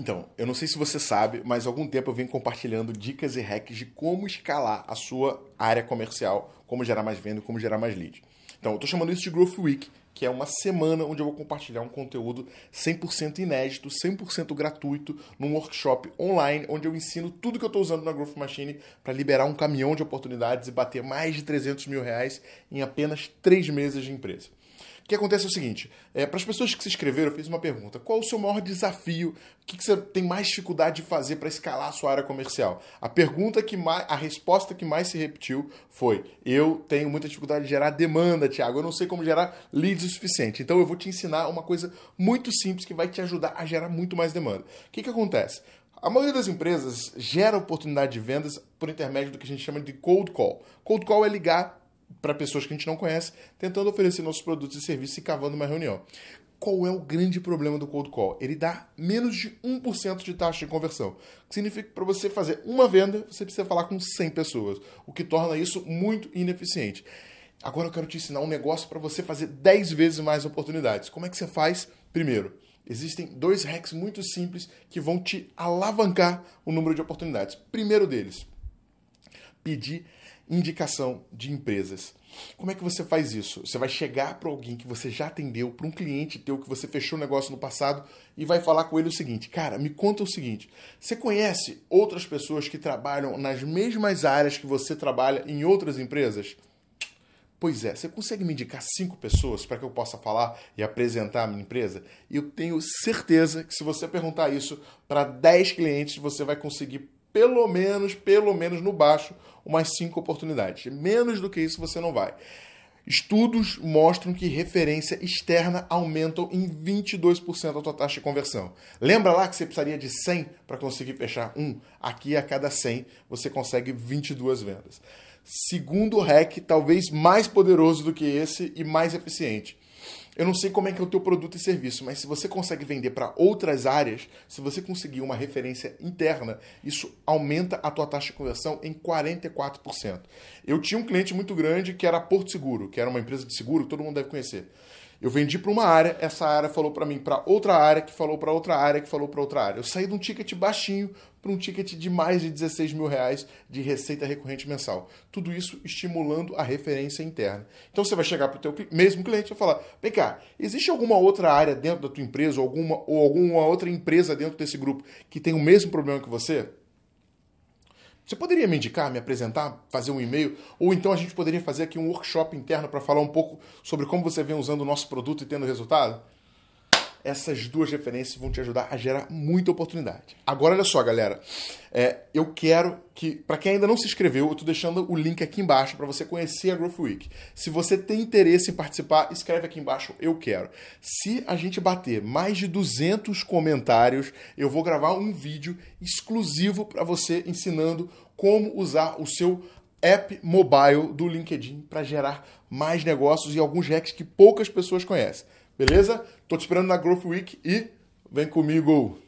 Então, eu não sei se você sabe, mas há algum tempo eu venho compartilhando dicas e hacks de como escalar a sua área comercial, como gerar mais venda, como gerar mais leads. Então, eu estou chamando isso de Growth Week, que é uma semana onde eu vou compartilhar um conteúdo 100% inédito, 100% gratuito, num workshop online, onde eu ensino tudo que eu estou usando na Growth Machine para liberar um caminhão de oportunidades e bater mais de 300 mil reais em apenas três meses de empresa que acontece é o seguinte: é, para as pessoas que se inscreveram, eu fiz uma pergunta. Qual o seu maior desafio? O que, que você tem mais dificuldade de fazer para escalar a sua área comercial? A pergunta que mais. A resposta que mais se repetiu foi: Eu tenho muita dificuldade de gerar demanda, Thiago. Eu não sei como gerar leads o suficiente. Então eu vou te ensinar uma coisa muito simples que vai te ajudar a gerar muito mais demanda. O que, que acontece? A maioria das empresas gera oportunidade de vendas por intermédio do que a gente chama de cold call. Cold call é ligar para pessoas que a gente não conhece, tentando oferecer nossos produtos e serviços e cavando uma reunião. Qual é o grande problema do cold call? Ele dá menos de 1% de taxa de conversão. O que significa que para você fazer uma venda, você precisa falar com 100 pessoas, o que torna isso muito ineficiente. Agora eu quero te ensinar um negócio para você fazer 10 vezes mais oportunidades. Como é que você faz? Primeiro, existem dois hacks muito simples que vão te alavancar o número de oportunidades. Primeiro deles, pedir indicação de empresas. Como é que você faz isso? Você vai chegar para alguém que você já atendeu, para um cliente teu que você fechou o negócio no passado e vai falar com ele o seguinte: "Cara, me conta o seguinte, você conhece outras pessoas que trabalham nas mesmas áreas que você trabalha em outras empresas?" Pois é, você consegue me indicar cinco pessoas para que eu possa falar e apresentar a minha empresa? Eu tenho certeza que se você perguntar isso para 10 clientes, você vai conseguir pelo menos, pelo menos no baixo, umas cinco oportunidades. Menos do que isso você não vai. Estudos mostram que referência externa aumentam em 22% a tua taxa de conversão. Lembra lá que você precisaria de 100 para conseguir fechar um? Aqui a cada 100 você consegue 22 vendas. Segundo hack, talvez mais poderoso do que esse e mais eficiente eu não sei como é que é o teu produto e serviço, mas se você consegue vender para outras áreas, se você conseguir uma referência interna, isso aumenta a tua taxa de conversão em 44%. Eu tinha um cliente muito grande que era Porto Seguro, que era uma empresa de seguro, todo mundo deve conhecer. Eu vendi para uma área, essa área falou para mim para outra área, que falou para outra área, que falou para outra área. Eu saí de um ticket baixinho para um ticket de mais de 16 mil reais de receita recorrente mensal. Tudo isso estimulando a referência interna. Então você vai chegar para o teu mesmo cliente e falar: vem cá, existe alguma outra área dentro da tua empresa ou alguma, ou alguma outra empresa dentro desse grupo que tem o mesmo problema que você? Você poderia me indicar, me apresentar, fazer um e-mail? Ou então a gente poderia fazer aqui um workshop interno para falar um pouco sobre como você vem usando o nosso produto e tendo resultado? essas duas referências vão te ajudar a gerar muita oportunidade. Agora, olha só, galera. É, eu quero que, para quem ainda não se inscreveu, eu estou deixando o link aqui embaixo para você conhecer a Growth Week. Se você tem interesse em participar, escreve aqui embaixo, eu quero. Se a gente bater mais de 200 comentários, eu vou gravar um vídeo exclusivo para você ensinando como usar o seu app mobile do LinkedIn para gerar mais negócios e alguns hacks que poucas pessoas conhecem. Beleza? Tô te esperando na Growth Week e vem comigo!